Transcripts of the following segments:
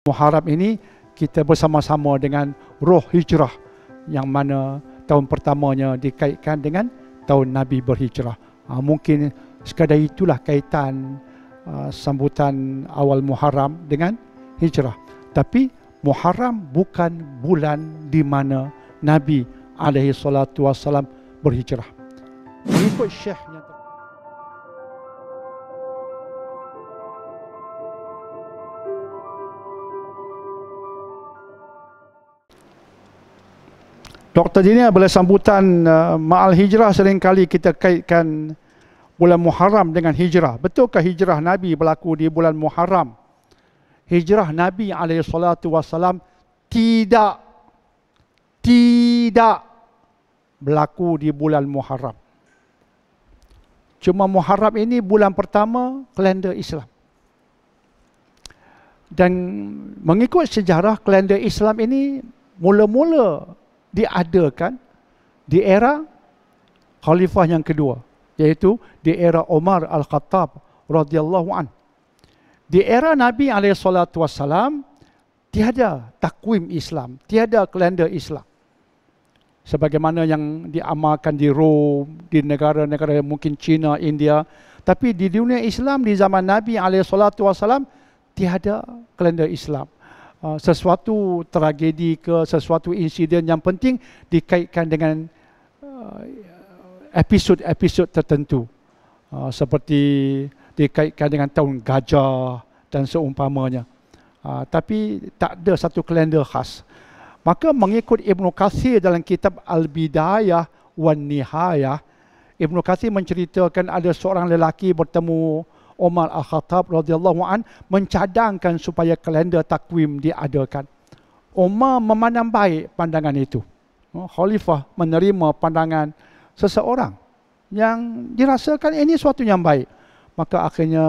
Muharram ini kita bersama-sama dengan roh hijrah yang mana tahun pertamanya dikaitkan dengan tahun Nabi berhijrah. Ha, mungkin sekadar itulah kaitan uh, sambutan awal Muharram dengan hijrah. Tapi Muharram bukan bulan di mana Nabi alaihi salatu wasalam berhijrah. Ikut syekhnya Doktor Dini bila sambutan uh, Ma'al Hijrah seringkali kita kaitkan bulan Muharram dengan hijrah. Betulkah hijrah Nabi berlaku di bulan Muharram? Hijrah Nabi SAW tidak tidak berlaku di bulan Muharram. Cuma Muharram ini bulan pertama kalender Islam. Dan mengikut sejarah kalender Islam ini mula-mula diadakan di era khalifah yang kedua iaitu di era Umar Al-Khattab radhiyallahu an. Di era Nabi alaihi salatu wasalam tiada takwim Islam, tiada kalender Islam. Sebagaimana yang diamalkan di Rom, di negara-negara mungkin China, India, tapi di dunia Islam di zaman Nabi alaihi salatu wasalam tiada kalender Islam. Uh, sesuatu tragedi ke sesuatu insiden yang penting dikaitkan dengan uh, episod-episod tertentu uh, seperti dikaitkan dengan tahun gajah dan seumpamanya uh, tapi tak ada satu kalender khas maka mengikut Ibn Qasir dalam kitab Al-Bidayah wa Nihayah Ibn Qasir menceritakan ada seorang lelaki bertemu Omar Al-Khattab radhiyallahu an mencadangkan supaya kalender takwim diadakan. Omar memandang baik pandangan itu. Oh, khalifah menerima pandangan seseorang yang dirasakan ini suatu yang baik. Maka akhirnya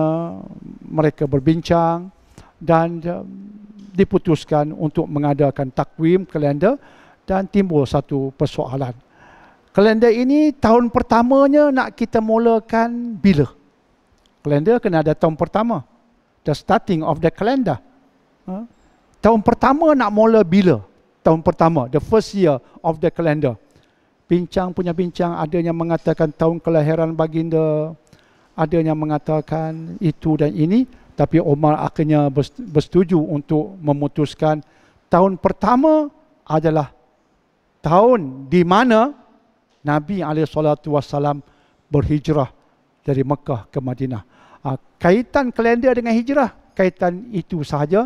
mereka berbincang dan eh, diputuskan untuk mengadakan takwim kalender dan timbul satu persoalan. Kalender ini tahun pertamanya nak kita mulakan bila? Kalender kena ada tahun pertama. The starting of the calendar. Ha? Tahun pertama nak mula bila? Tahun pertama, the first year of the calendar. Bincang punya bincang, ada yang mengatakan tahun kelahiran baginda. Ada yang mengatakan itu dan ini. Tapi Omar akhirnya bersetuju untuk memutuskan tahun pertama adalah tahun di mana Nabi SAW berhijrah dari Mekah ke Madinah. Ah, kaitan kalender dengan hijrah, kaitan itu sahaja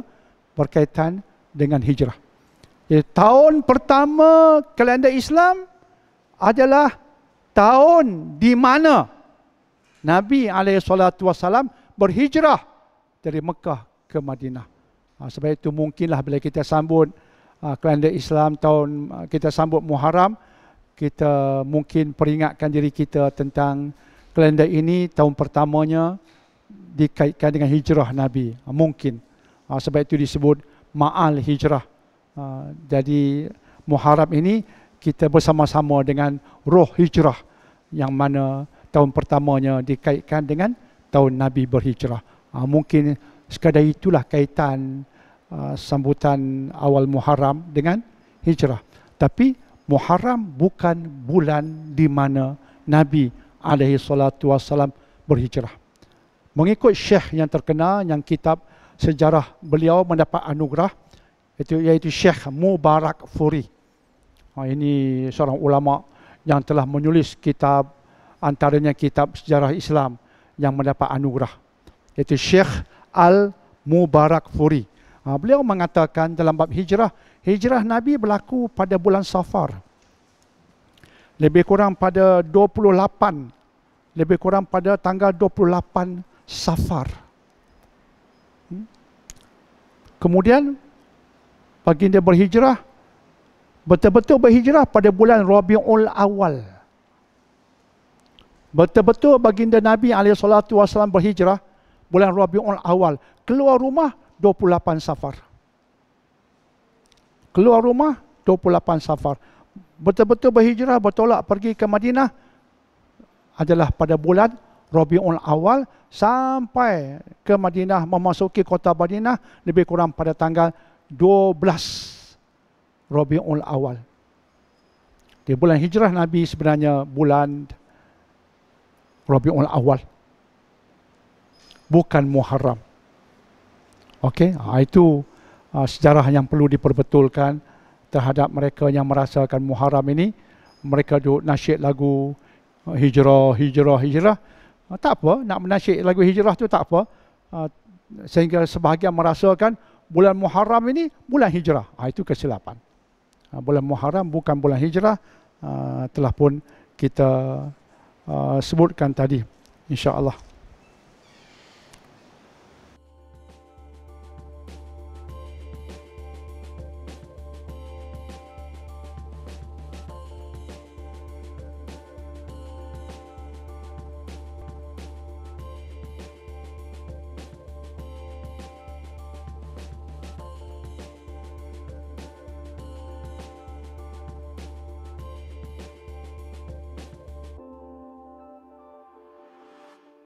berkaitan dengan hijrah. Jadi, tahun pertama kalender Islam adalah tahun di mana Nabi SAW berhijrah dari Mekah ke Madinah. Ah, sebab itu mungkinlah bila kita sambut ah, kalender Islam tahun kita sambut Muharram, kita mungkin peringatkan diri kita tentang kalender ini tahun pertamanya dikaitkan dengan hijrah Nabi. Ah, mungkin. Ah, sebab itu disebut Ma'al Hijrah. Ah, jadi Muharram ini kita bersama-sama dengan roh hijrah yang mana tahun pertamanya dikaitkan dengan tahun Nabi berhijrah. Mungkin sekadar itulah kaitan sambutan awal Muharram dengan hijrah. Tapi Muharram bukan bulan di mana Nabi alaihi salatu wasalam berhijrah. Mengikut syekh yang terkenal yang kitab sejarah beliau mendapat anugerah itu iaitu Syekh Mubarak Furi. Ha, ini seorang ulama yang telah menulis kitab antaranya kitab sejarah Islam yang mendapat anugerah iaitu Syekh Al Mubarak Furi. Ha, beliau mengatakan dalam bab hijrah, hijrah Nabi berlaku pada bulan Safar lebih kurang pada 28 lebih kurang pada tanggal 28 Safar. Hmm? Kemudian baginda berhijrah betul-betul berhijrah pada bulan Rabiul Awal. Betul-betul baginda Nabi alaihi berhijrah bulan Rabiul Awal, keluar rumah 28 Safar. Keluar rumah 28 Safar betul-betul berhijrah bertolak pergi ke Madinah adalah pada bulan Rabiul Awal sampai ke Madinah memasuki kota Madinah lebih kurang pada tanggal 12 Rabiul Awal. Di bulan hijrah Nabi sebenarnya bulan Rabiul Awal bukan Muharram. Okey, ah, itu ah, sejarah yang perlu diperbetulkan terhadap mereka yang merasakan Muharram ini mereka duduk nasyid lagu hijrah hijrah hijrah ah, tak apa nak menasyid lagu hijrah tu tak apa ah, sehingga sebahagian merasakan bulan Muharram ini bulan hijrah ah, itu kesilapan bulan Muharram bukan bulan hijrah telah pun kita sebutkan tadi insya Allah.